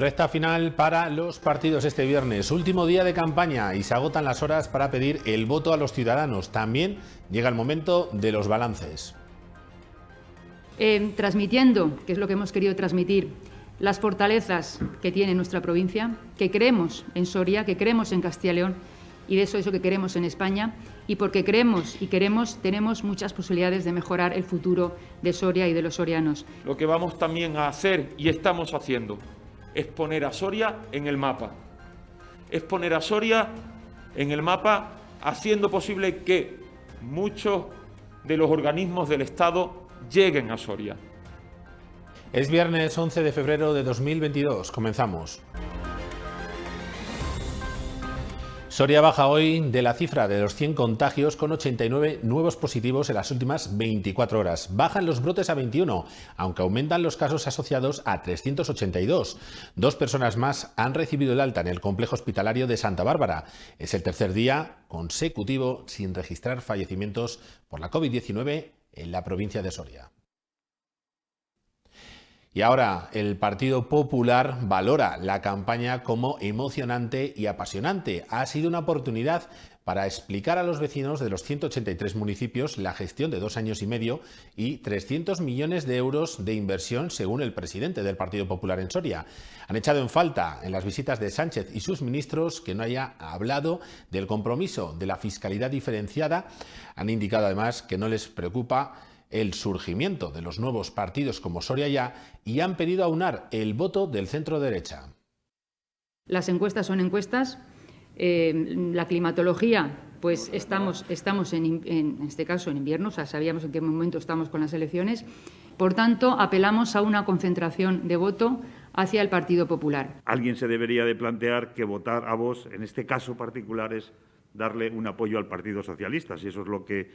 Recta final para los partidos este viernes, último día de campaña y se agotan las horas para pedir el voto a los ciudadanos. También llega el momento de los balances. transmitiendo, que es lo que hemos querido transmitir, las fortalezas que tiene nuestra provincia, que creemos en Soria, que creemos en Castilla y León y de eso es lo que queremos en España y porque creemos y queremos tenemos muchas posibilidades de mejorar el futuro de Soria y de los sorianos. Lo que vamos también a hacer y estamos haciendo es poner a Soria en el mapa. Es poner a Soria en el mapa haciendo posible que muchos de los organismos del Estado lleguen a Soria. Es viernes 11 de febrero de 2022. Comenzamos. Soria baja hoy de la cifra de los 100 contagios con 89 nuevos positivos en las últimas 24 horas. Bajan los brotes a 21, aunque aumentan los casos asociados a 382. Dos personas más han recibido el alta en el complejo hospitalario de Santa Bárbara. Es el tercer día consecutivo sin registrar fallecimientos por la COVID-19 en la provincia de Soria. Y ahora el Partido Popular valora la campaña como emocionante y apasionante. Ha sido una oportunidad para explicar a los vecinos de los 183 municipios la gestión de dos años y medio y 300 millones de euros de inversión, según el presidente del Partido Popular en Soria. Han echado en falta en las visitas de Sánchez y sus ministros que no haya hablado del compromiso de la fiscalidad diferenciada. Han indicado además que no les preocupa el surgimiento de los nuevos partidos como Soria Ya y han pedido aunar el voto del centro derecha. Las encuestas son encuestas. Eh, la climatología, pues estamos, estamos en, este caso en invierno, o sea, sabíamos en qué momento estamos con las elecciones. Por tanto, apelamos a una concentración de voto hacia el Partido Popular. Alguien se debería de plantear que votar a vos, en este caso particular, es darle un apoyo al Partido Socialista, si eso es lo que...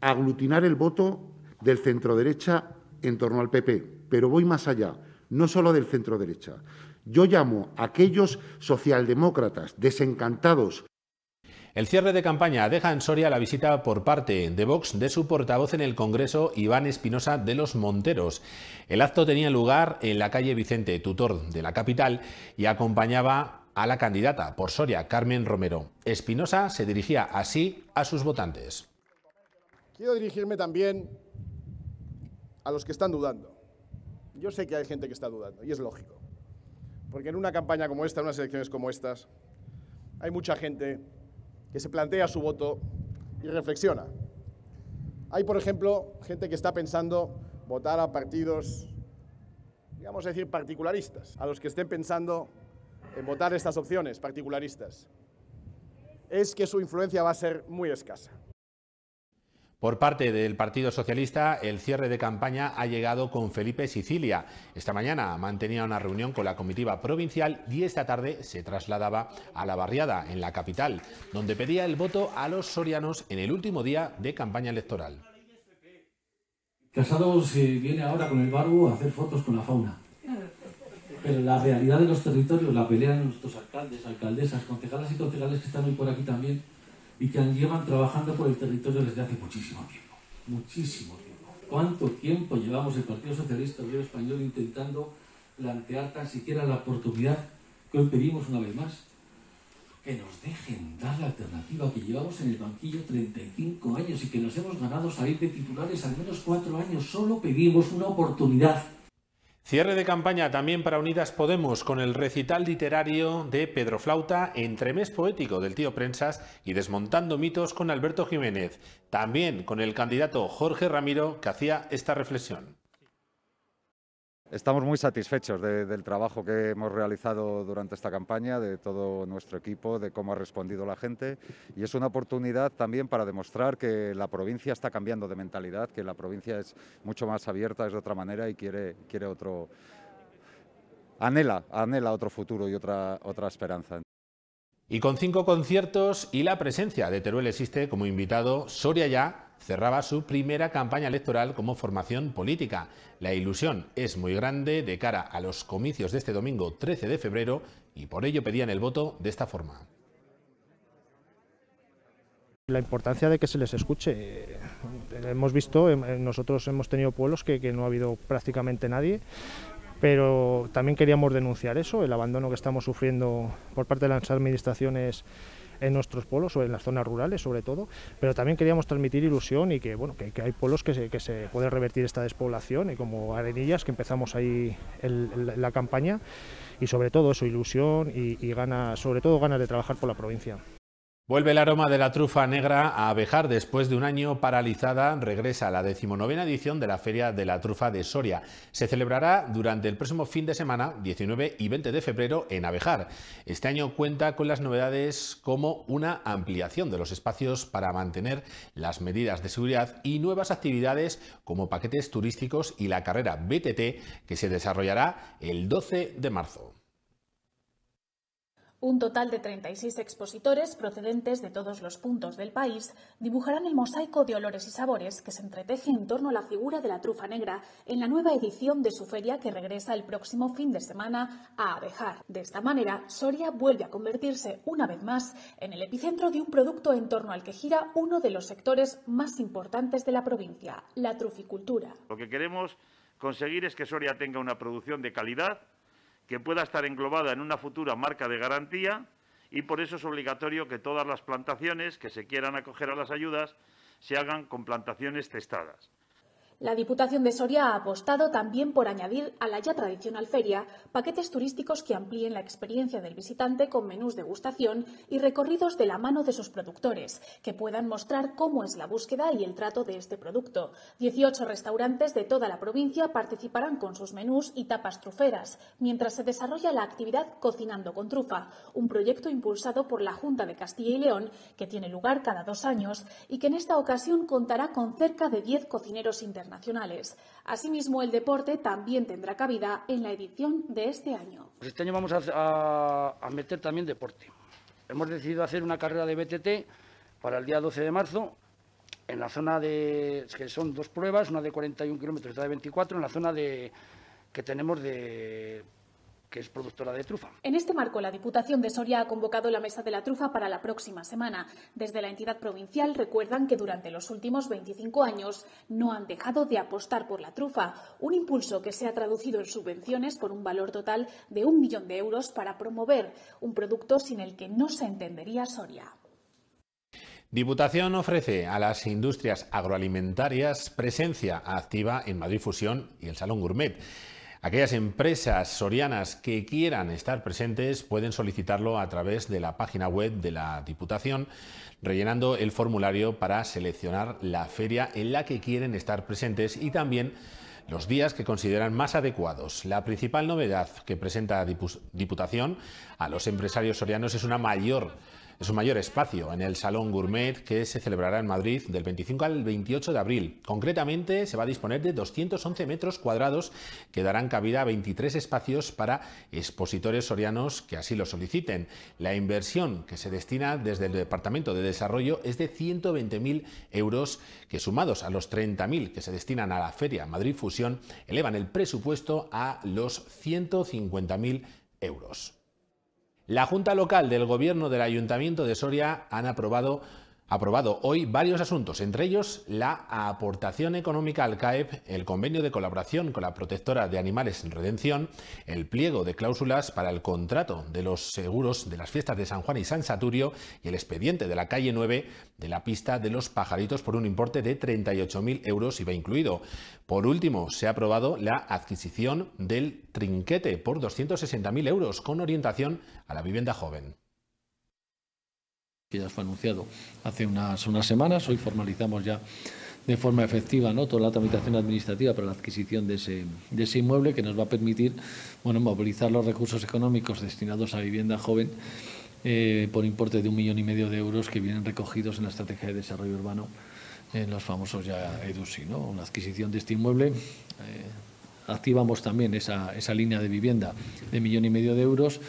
Aglutinar el voto del centro-derecha en torno al PP, pero voy más allá, no solo del centro-derecha. Yo llamo a aquellos socialdemócratas desencantados el cierre de campaña deja en Soria la visita por parte de Vox de su portavoz en el Congreso, Iván Espinosa de los Monteros. El acto tenía lugar en la calle Vicente Tutor de la capital y acompañaba a la candidata por Soria, Carmen Romero. Espinosa se dirigía así a sus votantes. Quiero dirigirme también a los que están dudando. Yo sé que hay gente que está dudando, y es lógico. Porque en una campaña como esta, en unas elecciones como estas, hay mucha gente que se plantea su voto y reflexiona. Hay, por ejemplo, gente que está pensando votar a partidos, digamos decir, particularistas, a los que estén pensando en votar estas opciones particularistas. Es que su influencia va a ser muy escasa. Por parte del Partido Socialista, el cierre de campaña ha llegado con Felipe Sicilia. Esta mañana mantenía una reunión con la comitiva provincial y esta tarde se trasladaba a la barriada, en la capital, donde pedía el voto a los sorianos en el último día de campaña electoral. Casado se viene ahora con el barbo a hacer fotos con la fauna. Pero la realidad de los territorios la pelean nuestros alcaldes, alcaldesas, concejales y concejales que están hoy por aquí también y que llevan trabajando por el territorio desde hace muchísimo tiempo. Muchísimo tiempo. ¿Cuánto tiempo llevamos el Partido Socialista Obrero Español intentando plantear tan siquiera la oportunidad que hoy pedimos una vez más? Que nos dejen dar la alternativa que llevamos en el banquillo 35 años y que nos hemos ganado salir de titulares al menos cuatro años. Solo pedimos una oportunidad Cierre de campaña también para Unidas Podemos con el recital literario de Pedro Flauta, entremés poético del tío Prensas y desmontando mitos con Alberto Jiménez, también con el candidato Jorge Ramiro que hacía esta reflexión. Estamos muy satisfechos del trabajo que hemos realizado durante esta campaña, de todo nuestro equipo, de cómo ha respondido la gente y es una oportunidad también para demostrar que la provincia está cambiando de mentalidad, que la provincia es mucho más abierta, es de otra manera y quiere, quiere otro... Anhela, anhela otro futuro y otra, otra esperanza. Y con cinco conciertos y la presencia de Teruel existe como invitado Soria Ya, cerraba su primera campaña electoral como formación política. La ilusión es muy grande de cara a los comicios de este domingo 13 de febrero y por ello pedían el voto de esta forma. La importancia de que se les escuche. Eh, hemos visto, eh, nosotros hemos tenido pueblos que, no ha habido prácticamente nadie, pero también queríamos denunciar eso, el abandono que estamos sufriendo por parte de las administraciones en nuestros pueblos o en las zonas rurales sobre todo, pero también queríamos transmitir ilusión y que, bueno, que, hay pueblos que se, que se puede revertir esta despoblación y como Arenillas que empezamos ahí la campaña y sobre todo eso, ilusión y, y ganas, sobre todo ganas de trabajar por la provincia. Vuelve el aroma de la trufa negra a abejar después de un año paralizada. Regresa la decimonovena edición de la Feria de la Trufa de Soria. Se celebrará durante el próximo fin de semana, 19 y 20 de febrero, en Abejar. Este año cuenta con las novedades como una ampliación de los espacios para mantener las medidas de seguridad y nuevas actividades como paquetes turísticos y la carrera BTT que se desarrollará el 12 de marzo. Un total de 36 expositores procedentes de todos los puntos del país dibujarán el mosaico de olores y sabores que se entreteje en torno a la figura de la trufa negra en la nueva edición de su feria que regresa el próximo fin de semana a Abejar. De esta manera, Soria vuelve a convertirse una vez más en el epicentro de un producto en torno al que gira uno de los sectores más importantes de la provincia, la truficultura. Lo que queremos conseguir es que Soria tenga una producción de calidad que pueda estar englobada en una futura marca de garantía y por eso es obligatorio que todas las plantaciones que se quieran acoger a las ayudas se hagan con plantaciones testadas. La Diputación de Soria ha apostado también por añadir a la ya tradicional feria paquetes turísticos que amplíen la experiencia del visitante con menús de gustación y recorridos de la mano de sus productores, que puedan mostrar cómo es la búsqueda y el trato de este producto. 18 restaurantes de toda la provincia participarán con sus menús y tapas truferas, mientras se desarrolla la actividad Cocinando con Trufa, un proyecto impulsado por la Junta de Castilla y León, que tiene lugar cada dos años y que en esta ocasión contará con cerca de 10 cocineros internacionales internacionales. Asimismo, el deporte también tendrá cabida en la edición de este año. Pues este año vamos a, meter también deporte. Hemos decidido hacer una carrera de BTT para el día 12 de marzo en la zona de, que son dos pruebas, una de 41 kilómetros y otra de 24, en la zona de, que tenemos de que es productora de trufa. En este marco, la Diputación de Soria ha convocado la Mesa de la Trufa para la próxima semana. Desde la entidad provincial recuerdan que durante los últimos 25 años no han dejado de apostar por la trufa, un impulso que se ha traducido en subvenciones por un valor total de un millón de euros para promover un producto sin el que no se entendería Soria. Diputación ofrece a las industrias agroalimentarias presencia activa en Madrid Fusión y el Salón Gourmet. Aquellas empresas sorianas que quieran estar presentes pueden solicitarlo a través de la página web de la Diputación, rellenando el formulario para seleccionar la feria en la que quieren estar presentes y también los días que consideran más adecuados. La principal novedad que presenta Diputación a los empresarios sorianos es una mayor es un mayor espacio, en el Salón Gourmet, que se celebrará en Madrid del 25 al 28 de abril. Concretamente, se va a disponer de 211 metros cuadrados que darán cabida a 23 espacios para expositores sorianos que así lo soliciten. La inversión que se destina desde el Departamento de Desarrollo es de 120.000 euros, que sumados a los 30.000 que se destinan a la Feria Madrid Fusión, elevan el presupuesto a los 150.000 euros. La Junta Local del Gobierno del Ayuntamiento de Soria han aprobado aprobado hoy varios asuntos, entre ellos la aportación económica al CAEP, el convenio de colaboración con la protectora de animales en redención, el pliego de cláusulas para el contrato de los seguros de las fiestas de San Juan y San Saturio y el expediente de la calle 9 de la pista de los pajaritos por un importe de 38.000 euros y va incluido. Por último, se ha aprobado la adquisición del trinquete por 260.000 euros con orientación a la vivienda joven que ya fue anunciado hace unas, unas semanas. Hoy formalizamos ya de forma efectiva toda la tramitación administrativa para la adquisición de ese, inmueble que nos va a permitir bueno, movilizar los recursos económicos destinados a vivienda joven eh, por importe de un millón y medio de euros que vienen recogidos en la Estrategia de Desarrollo Urbano en los famosos ya EDUSI. ¿no? Una adquisición de este inmueble. Eh, activamos también esa, esa línea de vivienda de millón y medio de euros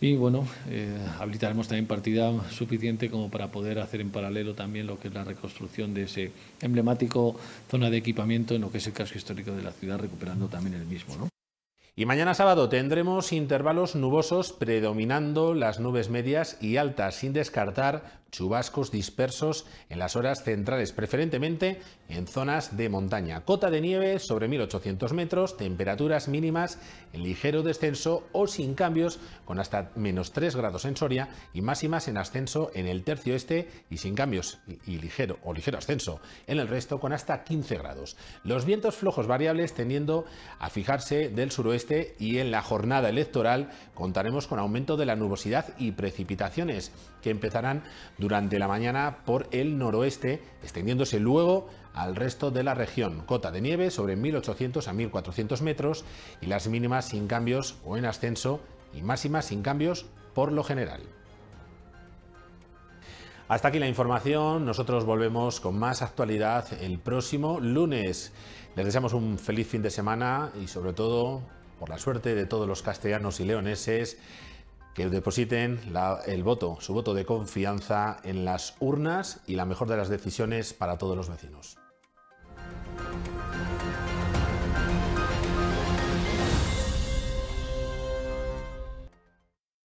y bueno, eh, habilitaremos también partida suficiente como para poder hacer en paralelo también lo que es la reconstrucción de ese emblemático zona de equipamiento en lo que es el casco histórico de la ciudad, recuperando también el mismo. ¿no? Y mañana sábado tendremos intervalos nubosos predominando las nubes medias y altas, sin descartar chubascos dispersos en las horas centrales, preferentemente en zonas de montaña. Cota de nieve sobre 1800 metros, temperaturas mínimas en ligero descenso o sin cambios, con hasta menos 3 grados en Soria y máximas en ascenso en el tercio este y sin cambios y ligero o ligero ascenso en el resto con hasta 15 grados. Los vientos flojos variables tendiendo a fijarse del suroeste este y en la jornada electoral contaremos con aumento de la nubosidad y precipitaciones que empezarán durante la mañana por el noroeste, extendiéndose luego al resto de la región. Cota de nieve sobre 1.800 a 1.400 metros y las mínimas sin cambios o en ascenso y máximas sin cambios por lo general. Hasta aquí la información, nosotros volvemos con más actualidad el próximo lunes. Les deseamos un feliz fin de semana y sobre todo por la suerte de todos los castellanos y leoneses, que depositen el voto, su voto de confianza en las urnas y la mejor de las decisiones para todos los vecinos.